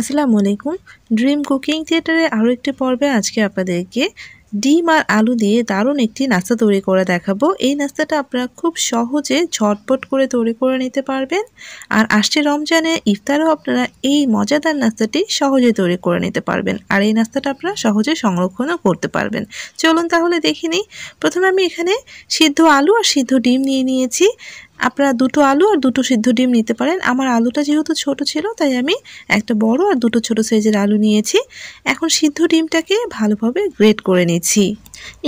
আসসালামু আলাইকুম dream cooking থিয়েটারে আরও একটি পর্বে আজকে আপনাদেরকে ডিম আর আলু দিয়ে দারুণ একটি নাস্তা তৈরি করে দেখাবো এই নাস্তাটা আপনারা খুব সহজে ঝটপট করে তৈরি করে নিতে পারবেন আর আসছে রমজানে ইফতারও আপনারা এই মজাদার নাস্তাটি সহজে তৈরি করে নিতে পারবেন আর এই নাস্তাটা আপনারা সহজে সংরক্ষণও করতে পারবেন চলুন তাহলে দেখে নিই প্রথমে আমি এখানে সিদ্ধ আলু আর সিদ্ধ ডিম নিয়ে নিয়েছি আপনারা দুটো আলু আর দুটো সিদ্ধ ডিম নিতে পারেন আমার আলুটা যেহেতু ছোট ছিল তাই আমি একটা বড় আর দুটো ছোট সাইজের আলু নিয়েছি এখন সিদ্ধ ডিমটাকে ভালোভাবে গ্রেট করে নিচ্ছি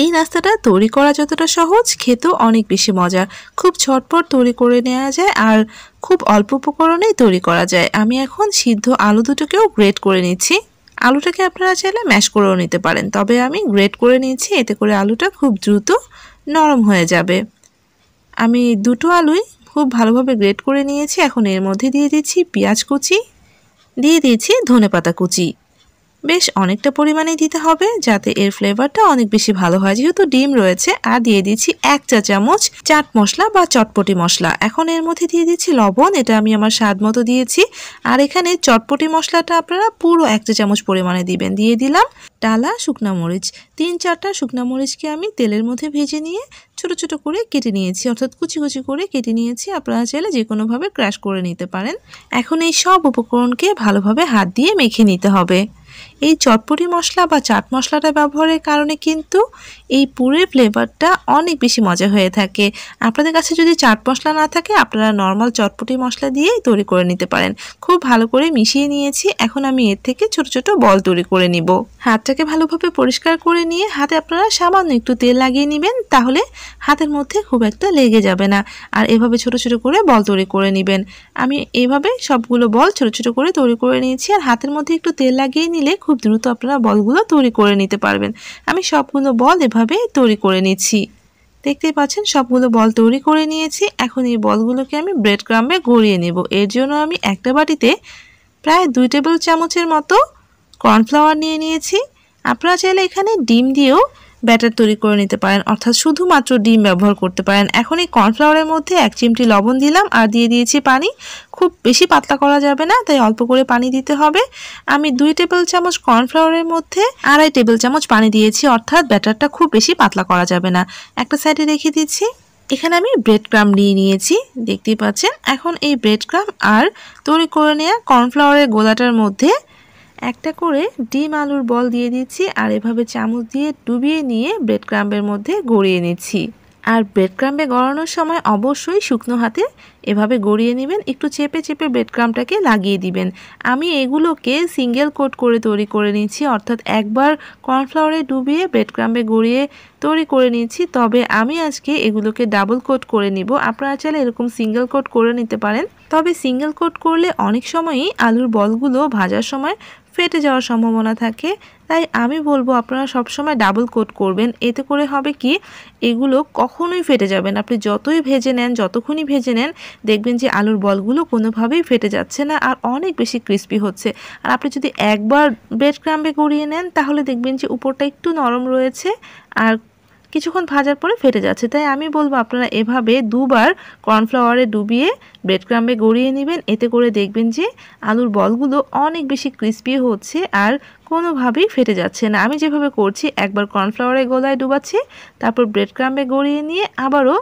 এই নাস্তাটা তৈরি করা যতটা সহজ খেতেও অনেক বেশি মজা খুব ছটপট তৈরি করে নেওয়া যায় আর খুব অল্প উপকরণেই তৈরি করা যায় আমি এখন সিদ্ধ আলু দুটোকেও গ্রেট করে নিচ্ছি আলুটাকে আপনারা চাইলে ম্যাশ করেও নিতে পারেন তবে আমি গ্রেট করে নিয়েছি এতে করে আলুটা খুব দ্রুত নরম হয়ে যাবে আমি দুটো আলুই খুব ভালোভাবে গ্রেট করে নিয়েছি এখন এর মধ্যে দিয়ে দিচ্ছি পেঁয়াজ কুচি দিয়ে দিয়েছি ধনে পাতা কুচি বেশ অনেকটা পরিমাণে দিতে হবে যাতে এর ফ্লেভারটা অনেক বেশি ভালো হয় যেহেতু ডিম রয়েছে আর দিয়ে দিচ্ছি এক চা চামচ চাট মশলা বা চটপটি মশলা এখন এর মধ্যে দিয়ে দিচ্ছি লবণ এটা আমি আমার স্বাদ মতো দিয়েছি আর এখানে চটপটি মশলাটা আপনারা পুরো এক চা চামচ পরিমাণে দিবেন দিয়ে দিলাম ডালা শুকনা মরিচ তিন চারটা শুকনা মরিচকে আমি তেলের মধ্যে ভেজে নিয়ে ছোট ছোট করে কেটে নিয়েছি অর্থাৎ কুচি কুচি করে কেটে নিয়েছি আপনারা চাইলে যে কোনোভাবে ক্রাশ করে নিতে পারেন এখন এই সব উপকরণকে ভালোভাবে হাত দিয়ে মেখে নিতে হবে এই চটপটি মশলা বা চাট মশলাটা ব্যবহারের কারণে কিন্তু এই পুরের ফ্লেভারটা অনেক বেশি মজা হয়ে থাকে আপনাদের কাছে যদি চাট মশলা না থাকে আপনারা নর্মাল চটপটি মশলা দিয়েই তৈরি করে নিতে পারেন খুব ভালো করে মিশিয়ে নিয়েছি এখন আমি এর থেকে ছোট ছোট বল তৈরি করে নিব হাতটাকে ভালোভাবে পরিষ্কার করে নিয়ে হাতে আপনারা সামান্য একটু তেল লাগিয়ে নেবেন তাহলে হাতের মধ্যে খুব একটা লেগে যাবে না আর এভাবে ছোট ছোট করে বল তৈরি করে নেবেন আমি এভাবে সবগুলো বল ছোট ছোট করে তৈরি করে নিয়েছি আর হাতের মধ্যে একটু তেল লাগিয়ে নিলে খুব দ্রুত আপনারা বলগুলো তৈরি করে নিতে পারবেন আমি সবগুলো বল ভালোভাবে তৈরি করে নিচ্ছি দেখতে পাচ্ছেন সবগুলো বল তৈরি করে নিয়েছি এখন এই বলগুলোকে আমি ব্রেড ক্রাম্বে গড়িয়ে নেব এর জন্য আমি একটা বাটিতে প্রায় দুই টেবিল চামচের মতো কর্নফ্লাওয়ার নিয়ে নিয়েছি আপনারা চাইলে এখানে ডিম দিয়েও ব্যাটার তৈরি করে নিতে পারেন অর্থাৎ শুধুমাত্র ডিম ব্যবহার করতে পারেন এখন এই কর্নফ্লাওয়ারের মধ্যে এক চিমটি লবণ দিলাম আর দিয়ে দিয়েছি পানি খুব বেশি পাতলা করা যাবে না তাই অল্প করে পানি দিতে হবে আমি দুই টেবিল চামচ কর্নফ্লাওয়ারের মধ্যে আড়াই টেবিল চামচ পানি দিয়েছি অর্থাৎ ব্যাটারটা খুব বেশি পাতলা করা যাবে না একটা সাইডে রেখে দিচ্ছি এখানে আমি ব্রেড ক্রাম নিয়ে নিয়েছি দেখতেই পাচ্ছেন এখন এই ব্রেড ক্রাম আর তৈরি করে নেওয়া কর্নফ্লাওয়ারের গোলাটার মধ্যে একটা করে ডিম আলুর বল দিয়ে দিচ্ছি আর এভাবে চামচ দিয়ে ডুবিয়ে নিয়ে ব্রেড ক্রাম্বের মধ্যে গড়িয়ে নিচ্ছি আর ব্রেড ক্রাম্বে গড়ানোর সময় অবশ্যই শুকনো হাতে এভাবে গড়িয়ে নেবেন একটু চেপে চেপে ব্রেড ক্রামটাকে লাগিয়ে দিবেন আমি এগুলোকে সিঙ্গেল কোট করে তৈরি করে নিচ্ছি অর্থাৎ একবার কর্নফ্লাওয়ারে ডুবিয়ে ব্রেড ক্রাম্বে গড়িয়ে তৈরি করে নিচ্ছি তবে আমি আজকে এগুলোকে ডাবল কোট করে নিব আপনারা চাইলে এরকম সিঙ্গেল কোট করে নিতে পারেন তবে সিঙ্গেল কোট করলে অনেক সময়ই আলুর বলগুলো ভাজার সময় ফেটে যাওয়ার সম্ভাবনা থাকে তাই আমি বলবো আপনারা সবসময় ডাবল কোট করবেন এতে করে হবে কি এগুলো কখনোই ফেটে যাবেন আপনি যতই ভেজে নেন যতক্ষণই ভেজে নেন দেখবেন যে আলুর বলগুলো কোনোভাবেই ফেটে যাচ্ছে না আর অনেক বেশি ক্রিস্পি হচ্ছে আর আপনি যদি একবার ব্রেড ক্রাম্বে গড়িয়ে নেন তাহলে দেখবেন যে উপরটা একটু নরম রয়েছে আর কিছুক্ষণ ভাজার পরে ফেটে যাচ্ছে তাই আমি বলবো আপনারা এভাবে দুবার কর্নফ্লাওয়ারে ডুবিয়ে ব্রেড ক্রাম্বে গড়িয়ে নেবেন এতে করে দেখবেন যে আলুর বলগুলো অনেক বেশি ক্রিস্পি হচ্ছে আর কোনোভাবেই ফেটে যাচ্ছে না আমি যেভাবে করছি একবার কর্নফ্লাওয়ারে গোলায় ডুবাচ্ছি তারপর ব্রেড ক্রাম্বে গড়িয়ে নিয়ে আবারও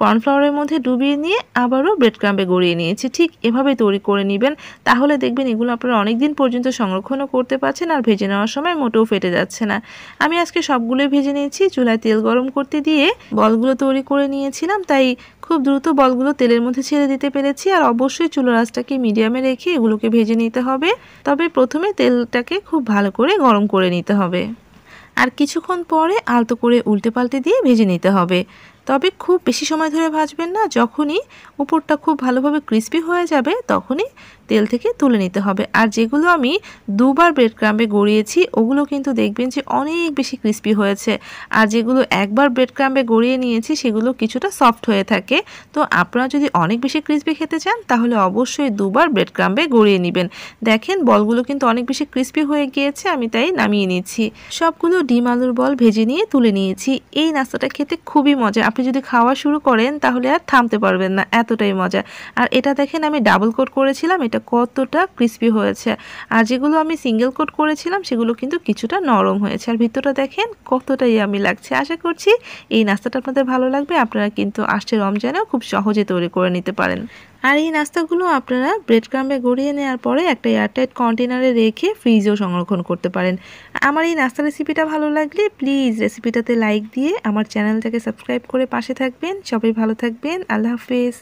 কর্নফ্লাওয়ারের মধ্যে ডুবিয়ে নিয়ে আবারও ব্রেড ক্রাম্পে গড়িয়ে নিয়েছি ঠিক এভাবে তৈরি করে নেবেন তাহলে দেখবেন এগুলো আপনারা অনেক দিন পর্যন্ত সংরক্ষণও করতে পারছেন আর ভেজে নেওয়ার সময় মোটেও ফেটে যাচ্ছে না আমি আজকে সবগুলোই ভেজে নিয়েছি চুলায় তেল গরম করতে দিয়ে বলগুলো তৈরি করে নিয়েছিলাম তাই খুব দ্রুত বলগুলো তেলের মধ্যে ছেড়ে দিতে পেরেছি আর অবশ্যই চুলোর আঁচটাকে মিডিয়ামে রেখে এগুলোকে ভেজে নিতে হবে তবে প্রথমে তেলটাকে খুব ভালো করে গরম করে নিতে হবে আর কিছুক্ষণ পরে আলতো করে উল্টে পাল্টে দিয়ে ভেজে নিতে হবে তবে খুব বেশি সময় ধরে ভাজবেন না যখনই উপরটা খুব ভালোভাবে ক্রিস্পি হয়ে যাবে তখনই তেল থেকে তুলে নিতে হবে আর যেগুলো আমি দুবার ব্রেড ক্রাম্পে গড়িয়েছি ওগুলো কিন্তু দেখবেন যে অনেক বেশি ক্রিস্পি হয়েছে আর যেগুলো একবার ব্রেড ক্রাম্পে গড়িয়ে নিয়েছি সেগুলো কিছুটা সফট হয়ে থাকে তো আপনারা যদি অনেক বেশি ক্রিস্পি খেতে চান তাহলে অবশ্যই দুবার ব্রেড ক্রাম্পে গড়িয়ে নেবেন দেখেন বলগুলো কিন্তু অনেক বেশি ক্রিস্পি হয়ে গিয়েছে আমি তাই নামিয়ে নিচ্ছি সবগুলো ডিম আলুর বল ভেজে নিয়ে তুলে নিয়েছি এই নাস্তাটা খেতে খুবই মজা আপনি যদি খাওয়া শুরু করেন তাহলে আর থামতে পারবেন না এতটাই মজা আর এটা দেখেন আমি ডাবল কোট করেছিলাম এটা এটা কতটা ক্রিস্পি হয়েছে আর যেগুলো আমি সিঙ্গেল কোট করেছিলাম সেগুলো কিন্তু কিছুটা নরম হয়েছে আর ভিতরটা দেখেন কতটা আমি লাগছে আশা করছি এই নাস্তাটা আপনাদের ভালো লাগবে আপনারা কিন্তু আসছে রমজানেও খুব সহজে তৈরি করে নিতে পারেন আর এই নাস্তাগুলো আপনারা ব্রেড ক্রাম্বে গড়িয়ে নেওয়ার পরে একটা এয়ারটাইট কন্টেনারে রেখে ফ্রিজেও সংরক্ষণ করতে পারেন আমার এই নাস্তা রেসিপিটা ভালো লাগলে প্লিজ রেসিপিটাতে লাইক দিয়ে আমার চ্যানেলটাকে সাবস্ক্রাইব করে পাশে থাকবেন সবাই ভালো থাকবেন আল্লাহ হাফেজ